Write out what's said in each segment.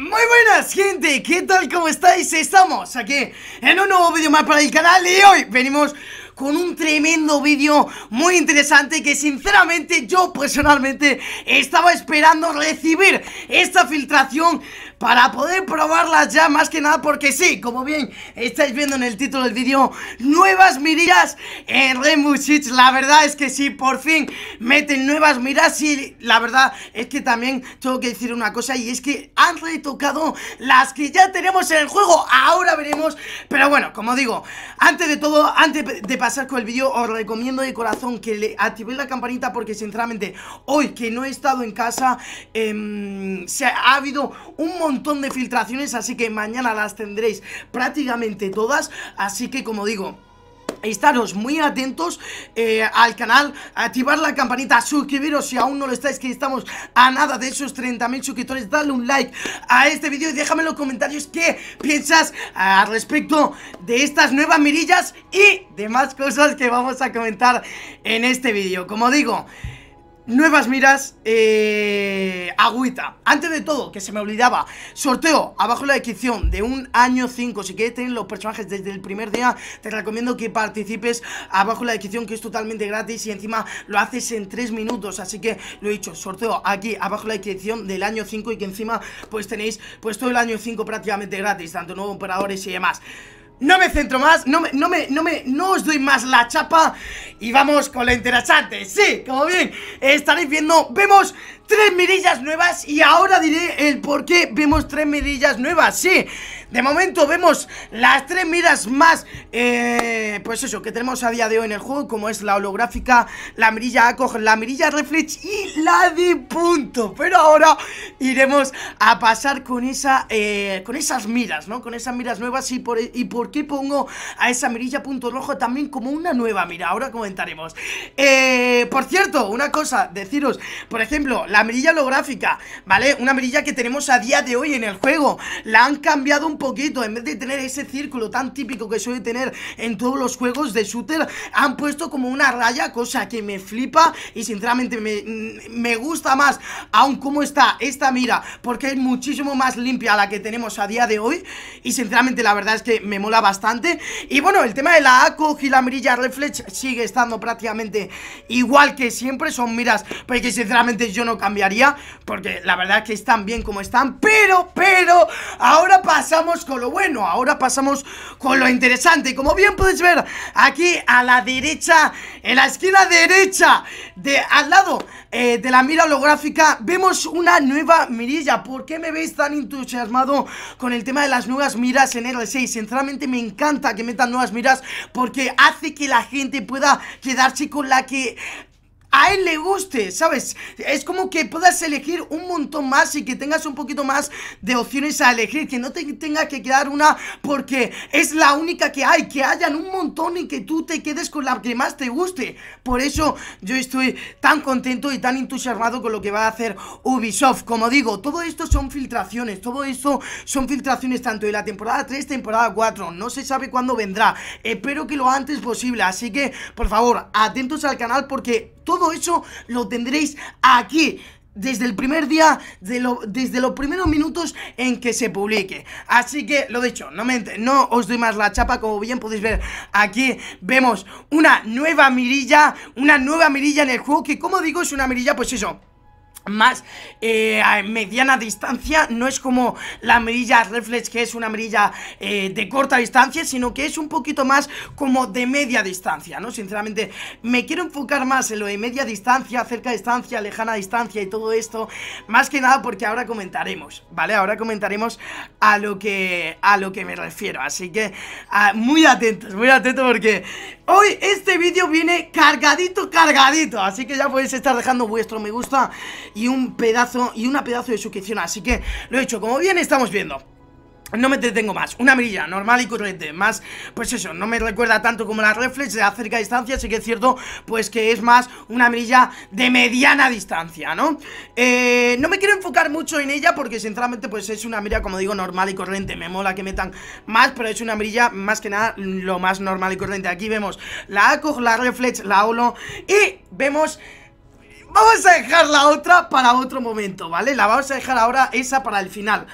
Muy buenas gente, ¿qué tal? ¿Cómo estáis? Estamos aquí en un nuevo vídeo más para el canal y hoy venimos con un tremendo vídeo muy interesante que sinceramente yo personalmente estaba esperando recibir esta filtración para poder probarlas ya más que nada porque sí, como bien estáis viendo en el título del vídeo, nuevas mirillas en Rainbow la verdad es que sí, por fin meten nuevas miras y la verdad es que también tengo que decir una cosa y es que han retocado las que ya tenemos en el juego, ahora veremos, pero bueno, como digo, antes de todo, antes de pasar con el vídeo, os recomiendo de corazón que le activéis la campanita porque sinceramente hoy que no he estado en casa, em, se ha habido un montón montón de filtraciones, así que mañana las tendréis prácticamente todas. Así que como digo, estaros muy atentos eh, al canal, activar la campanita, suscribiros si aún no lo estáis, que estamos a nada de esos 30.000 suscriptores, dale un like a este vídeo y déjame en los comentarios qué piensas eh, al respecto de estas nuevas mirillas y demás cosas que vamos a comentar en este vídeo. Como digo, nuevas miras, eh, agüita. Antes de todo, que se me olvidaba, sorteo abajo la descripción de un año 5. Si quieres tener los personajes desde el primer día, te recomiendo que participes abajo la descripción, que es totalmente gratis y encima lo haces en 3 minutos. Así que lo he dicho, sorteo aquí abajo la descripción del año 5 y que encima pues tenéis pues todo el año 5 prácticamente gratis, tanto nuevos operadores y demás. No me centro más, no me, no me, no me, no os doy más la chapa Y vamos con la interesante Sí, como bien estaréis viendo, vemos tres mirillas nuevas y ahora diré el por qué vemos tres mirillas nuevas, sí de momento vemos las tres miras más, eh, pues eso, que tenemos a día de hoy en el juego Como es la holográfica, la mirilla ACOG, la mirilla reflex y la de punto Pero ahora iremos a pasar con, esa, eh, con esas miras, ¿no? Con esas miras nuevas y por, y por qué pongo a esa mirilla punto rojo también como una nueva mira Ahora comentaremos eh, Por cierto, una cosa, deciros, por ejemplo, la la mirilla holográfica, ¿vale? Una mirilla que tenemos a día de hoy en el juego La han cambiado un poquito, en vez de tener ese círculo tan típico que suele tener en todos los juegos de shooter Han puesto como una raya, cosa que me flipa y sinceramente me, me gusta más aún cómo está esta mira Porque es muchísimo más limpia la que tenemos a día de hoy Y sinceramente la verdad es que me mola bastante Y bueno, el tema de la ACOG y la mirilla reflex sigue estando prácticamente igual que siempre Son miras, porque pues, sinceramente yo no cambio cambiaría, porque la verdad que están bien como están, pero, pero, ahora pasamos con lo bueno, ahora pasamos con lo interesante. Como bien podéis ver, aquí a la derecha, en la esquina derecha, de al lado eh, de la mira holográfica, vemos una nueva mirilla. ¿Por qué me veis tan entusiasmado con el tema de las nuevas miras en R6? Sinceramente me encanta que metan nuevas miras porque hace que la gente pueda quedarse con la que a él le guste, ¿sabes? Es como que puedas elegir un montón más y que tengas un poquito más de opciones a elegir, que no te tenga que quedar una porque es la única que hay, que hayan un montón y que tú te quedes con la que más te guste. Por eso yo estoy tan contento y tan entusiasmado con lo que va a hacer Ubisoft. Como digo, todo esto son filtraciones, todo esto son filtraciones tanto de la temporada 3, temporada 4, no se sabe cuándo vendrá. Espero que lo antes posible, así que por favor, atentos al canal porque todo todo eso lo tendréis aquí desde el primer día, de lo, desde los primeros minutos en que se publique. Así que, lo dicho, no, no os doy más la chapa, como bien podéis ver aquí, vemos una nueva mirilla, una nueva mirilla en el juego, que como digo, es una mirilla, pues eso más eh, a mediana distancia no es como la mirilla reflex que es una mirilla eh, de corta distancia sino que es un poquito más como de media distancia no sinceramente me quiero enfocar más en lo de media distancia cerca distancia lejana distancia y todo esto más que nada porque ahora comentaremos vale ahora comentaremos a lo que a lo que me refiero así que ah, muy atentos muy atentos porque hoy este vídeo viene cargadito cargadito así que ya podéis estar dejando vuestro me gusta y un pedazo y una pedazo de suscripción. Así que lo he hecho, como bien estamos viendo. No me detengo más, una mirilla normal y corriente Más, pues eso, no me recuerda tanto como la reflex de acerca distancia así que es cierto, pues que es más una mirilla de mediana distancia, ¿no? Eh, no me quiero enfocar mucho en ella porque sinceramente pues es una mirilla, como digo, normal y corriente Me mola que metan más, pero es una mirilla más que nada lo más normal y corriente Aquí vemos la ACOG, la reflex, la OLO y vemos Vamos a dejar la otra para otro momento, ¿vale? La vamos a dejar ahora esa para el final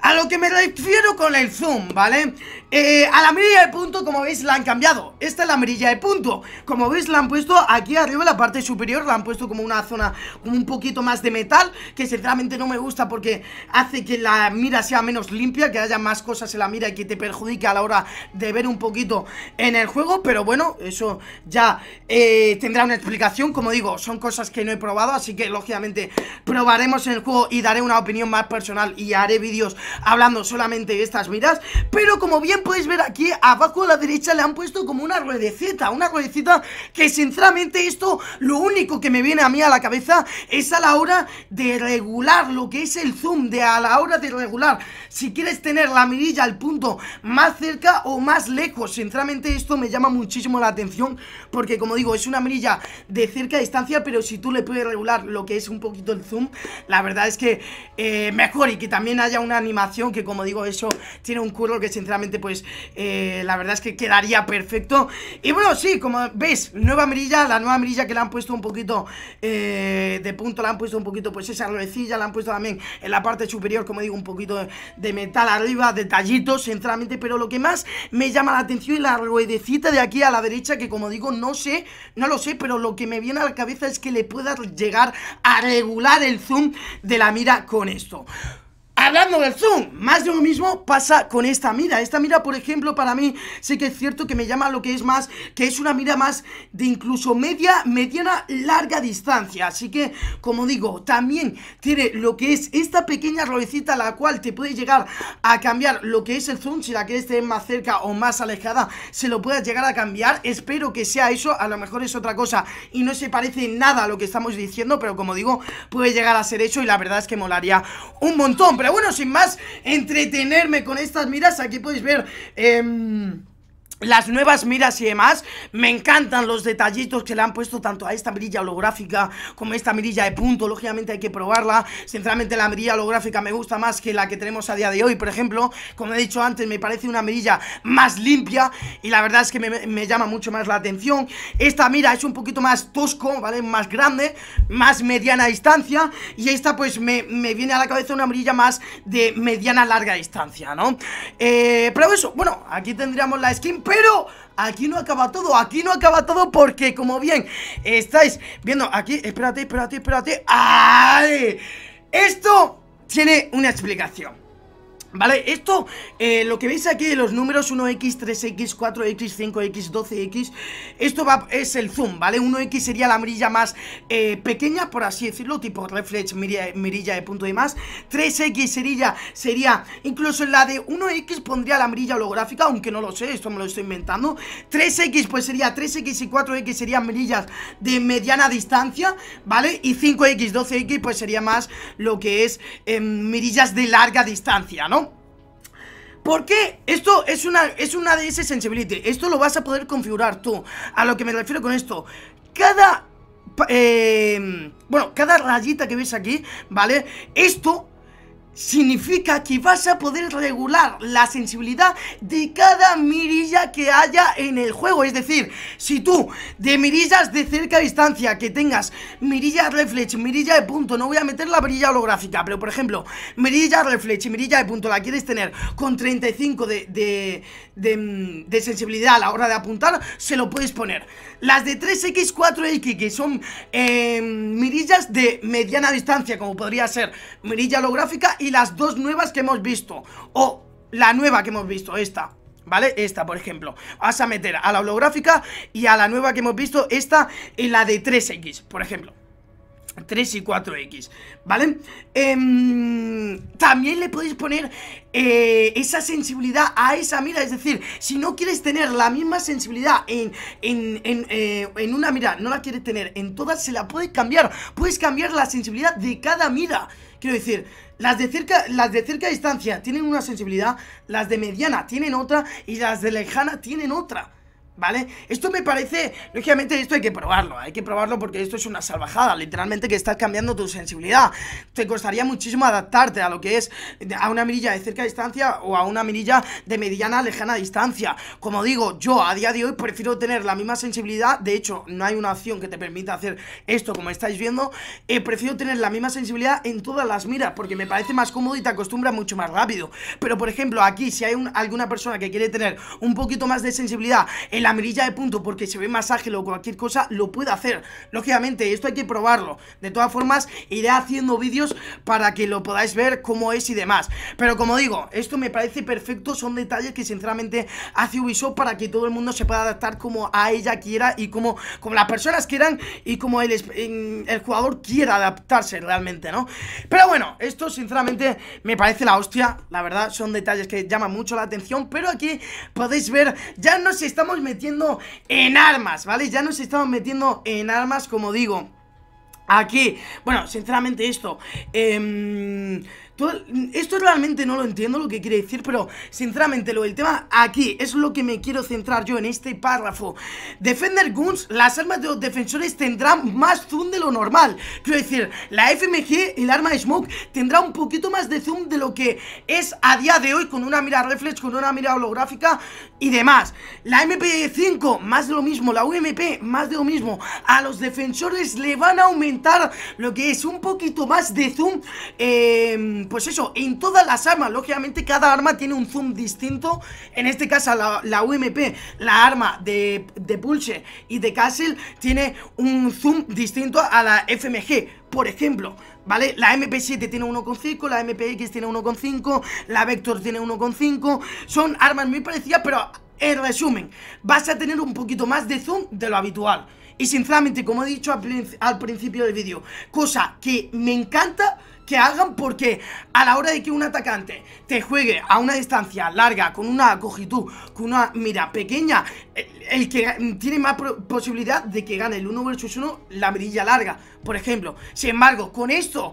a lo que me refiero con el zoom, ¿vale? Eh, a la mirilla de punto, como veis, la han cambiado Esta es la mirilla de punto Como veis, la han puesto aquí arriba, en la parte superior La han puesto como una zona, con un poquito más de metal Que sinceramente no me gusta porque hace que la mira sea menos limpia Que haya más cosas en la mira y que te perjudique a la hora de ver un poquito en el juego Pero bueno, eso ya eh, tendrá una explicación Como digo, son cosas que no he probado Así que, lógicamente, probaremos en el juego y daré una opinión más personal Y haré vídeos hablando solamente de estas miras Pero como bien podéis ver aquí abajo a la derecha le han puesto como una ruedecita Una ruedecita que sinceramente esto lo único que me viene a mí a la cabeza Es a la hora de regular lo que es el zoom De a la hora de regular si quieres tener la mirilla al punto más cerca o más lejos Sinceramente esto me llama muchísimo la atención Porque como digo es una mirilla de cerca distancia Pero si tú le puedes regular lo que es un poquito el zoom La verdad es que eh, mejor y que también haya un animación que como digo, eso tiene un curro que sinceramente, pues, eh, la verdad es que quedaría perfecto. Y bueno, sí, como veis, nueva mirilla, la nueva mirilla que le han puesto un poquito eh, de punto, le han puesto un poquito, pues, esa ruedecilla, la han puesto también en la parte superior, como digo, un poquito de, metal arriba, detallitos, sinceramente, pero lo que más me llama la atención y la ruedecita de aquí a la derecha, que como digo, no sé, no lo sé, pero lo que me viene a la cabeza es que le pueda llegar a regular el zoom de la mira con esto. Hablando del zoom, más de lo mismo pasa con esta mira. Esta mira, por ejemplo, para mí sé que es cierto que me llama lo que es más, que es una mira más de incluso media, mediana, larga distancia. Así que, como digo, también tiene lo que es esta pequeña ruedecita la cual te puede llegar a cambiar lo que es el zoom, si la quieres tener más cerca o más alejada, se lo puedas llegar a cambiar. Espero que sea eso, a lo mejor es otra cosa y no se parece nada a lo que estamos diciendo, pero como digo, puede llegar a ser eso y la verdad es que molaría un montón bueno, sin más, entretenerme con estas miras. Aquí podéis ver... Eh, las nuevas miras y demás. Me encantan los detallitos que le han puesto tanto a esta mirilla holográfica como a esta mirilla de punto. Lógicamente hay que probarla. Sinceramente la mirilla holográfica me gusta más que la que tenemos a día de hoy, por ejemplo. Como he dicho antes, me parece una mirilla más limpia y la verdad es que me, llama mucho más la atención. Esta mira es un poquito más tosco, ¿vale? Más grande, más mediana distancia y esta pues me, me viene a la cabeza una mirilla más de mediana larga distancia, ¿no? Eh, pero eso, bueno, aquí tendríamos la skin pero aquí no acaba todo, aquí no acaba todo porque como bien estáis viendo aquí, espérate, espérate, espérate, ¡ay! Esto tiene una explicación. Vale, esto, eh, lo que veis aquí de los números 1X, 3X, 4X, 5X, 12X Esto va, es el zoom, ¿vale? 1X sería la mirilla más eh, pequeña, por así decirlo, tipo reflex, mirilla, de punto y más 3X sería, sería, incluso en la de 1X pondría la mirilla holográfica, aunque no lo sé, esto me lo estoy inventando 3X pues sería, 3X y 4X serían mirillas de mediana distancia, ¿vale? Y 5X, 12X pues sería más lo que es em, mirillas de larga distancia, ¿no? Porque esto es una, es una ese Sensibility. Esto lo vas a poder configurar tú. A lo que me refiero con esto. Cada... Eh, bueno, cada rayita que ves aquí, ¿vale? Esto significa que vas a poder regular la sensibilidad de cada mirilla que haya en el juego. Es decir, si tú de mirillas de cerca distancia que tengas mirilla reflex, mirilla de punto, no voy a meter la mirilla holográfica, pero por ejemplo, mirilla reflex y mirilla de punto la quieres tener con 35 de, de, mm, de, sensibilidad a la hora de apuntar, se lo puedes poner. Las de 3X, 4X, que son eh, mirillas de mediana distancia, como podría ser mirilla holográfica y y las dos nuevas que hemos visto O la nueva que hemos visto, esta ¿Vale? Esta, por ejemplo Vas a meter a la holográfica y a la nueva que hemos visto Esta en la de 3X, por ejemplo 3 y 4X, ¿vale? Em, también le podéis poner eh, esa sensibilidad a esa mira, es decir, si no quieres tener la misma sensibilidad eh, en, una mira, no la quieres tener en todas, se la puedes cambiar, puedes cambiar la sensibilidad de cada mira, quiero decir... Las de, cerca, las de cerca distancia tienen una sensibilidad, las de mediana tienen otra y las de lejana tienen otra. ¿Vale? Esto me parece, lógicamente esto hay que probarlo, hay que probarlo porque esto es una salvajada, literalmente que estás cambiando tu sensibilidad. Te costaría muchísimo adaptarte a lo que es a una mirilla de cerca distancia o a una mirilla de mediana lejana distancia. Como digo, yo a día de hoy prefiero tener la misma sensibilidad, de hecho no hay una opción que te permita hacer esto como estáis viendo, eh, prefiero tener la misma sensibilidad en todas las miras porque me parece más cómodo y te acostumbras mucho más rápido. Pero por ejemplo, aquí si hay alguna persona que quiere tener un poquito más de sensibilidad en la mirilla de punto porque se ve más ágil o cualquier cosa, lo puede hacer. Lógicamente, esto hay que probarlo. De todas formas, iré haciendo vídeos para que lo podáis ver cómo es y demás. Pero como digo, esto me parece perfecto, son detalles que sinceramente hace Ubisoft para que todo el mundo se pueda adaptar como a ella quiera y como, como las personas quieran y como el, el jugador quiera adaptarse realmente, ¿no? Pero bueno, esto sinceramente me parece la hostia, la verdad, son detalles que llaman mucho la atención, pero aquí podéis ver, ya nos estamos metiendo metiendo en armas, ¿vale? Ya nos estamos metiendo en armas, como digo Aquí, bueno, sinceramente esto Eh esto realmente no lo entiendo lo que quiere decir, pero sinceramente lo del tema aquí es lo que me quiero centrar yo en este párrafo. Defender Guns, las armas de los defensores tendrán más zoom de lo normal. Quiero decir, la FMG, el arma de Smoke, tendrá un poquito más de zoom de lo que es a día de hoy con una mira reflex, con una mira holográfica y demás. La MP5, más de lo mismo. La UMP, más de lo mismo. A los defensores le van a aumentar lo que es un poquito más de zoom. Eh, pues eso, en todas las armas Lógicamente cada arma tiene un zoom distinto En este caso la, la UMP, la arma de, Pulse y de Castle Tiene un zoom distinto a la FMG por ejemplo, ¿vale? La MP7 tiene 1,5, la MPX tiene 1,5, la Vector tiene 1,5 Son armas muy parecidas, pero en resumen, vas a tener un poquito más de zoom de lo habitual Y sinceramente, como he dicho al principio del vídeo, cosa que me encanta que hagan porque a la hora de que un atacante te juegue a una distancia larga, con una cogitud, con una mira pequeña, el, que tiene más posibilidad de que gane el 1 versus 1 la mirilla larga, por ejemplo. Sin embargo, con esto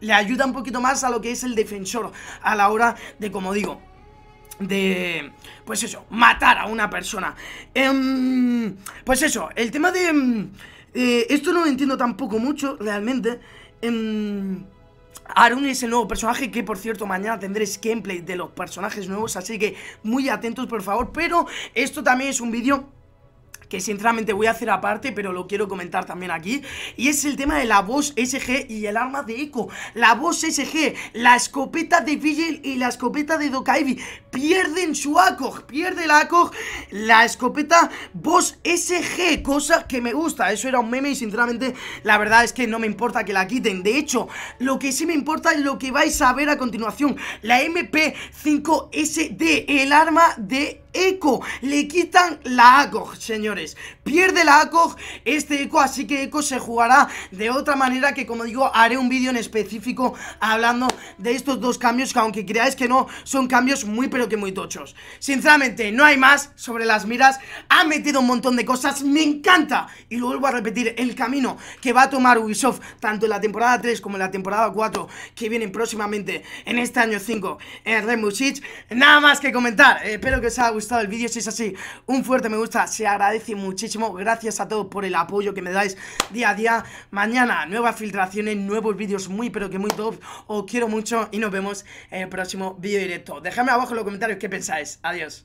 le ayuda un poquito más a lo que es el defensor a la hora de, como digo, de, pues eso, matar a una persona. Em, pues eso, el tema de... Mm, eh, esto no lo entiendo tampoco mucho, realmente. Em, Arun es el nuevo personaje que por cierto mañana tendréis gameplay de los personajes nuevos así que muy atentos por favor pero esto también es un vídeo que sinceramente voy a hacer aparte, pero lo quiero comentar también aquí, y es el tema de la voz SG y el arma de eco. La voz SG, la escopeta de Vigil y la escopeta de Dokaibi pierden su ACOG, pierde la ACOG, la escopeta voz SG, cosa que me gusta, eso era un meme y sinceramente la verdad es que no me importa que la quiten, de hecho, lo que sí me importa es lo que vais a ver a continuación, la MP5SD, el arma de eco, le quitan la ACOG, señores. Pierde la ACOG este eco, así que eco se jugará de otra manera que como digo haré un vídeo en específico hablando de estos dos cambios que aunque creáis que no, son cambios muy pero que muy tochos. Sinceramente, no hay más sobre las miras, ha metido un montón de cosas, me encanta y lo vuelvo a repetir, el camino que va a tomar Ubisoft tanto en la temporada 3 como en la temporada 4 que vienen próximamente en este año 5 en Bull nada más que comentar, espero que os haya gustado el vídeo, si es así, un fuerte me gusta, se agradece muchísimo. Gracias a todos por el apoyo que me dais día a día. Mañana, nuevas filtraciones, nuevos vídeos muy, pero que muy top. Os quiero mucho y nos vemos en el próximo vídeo directo. Dejadme abajo en los comentarios qué pensáis. Adiós.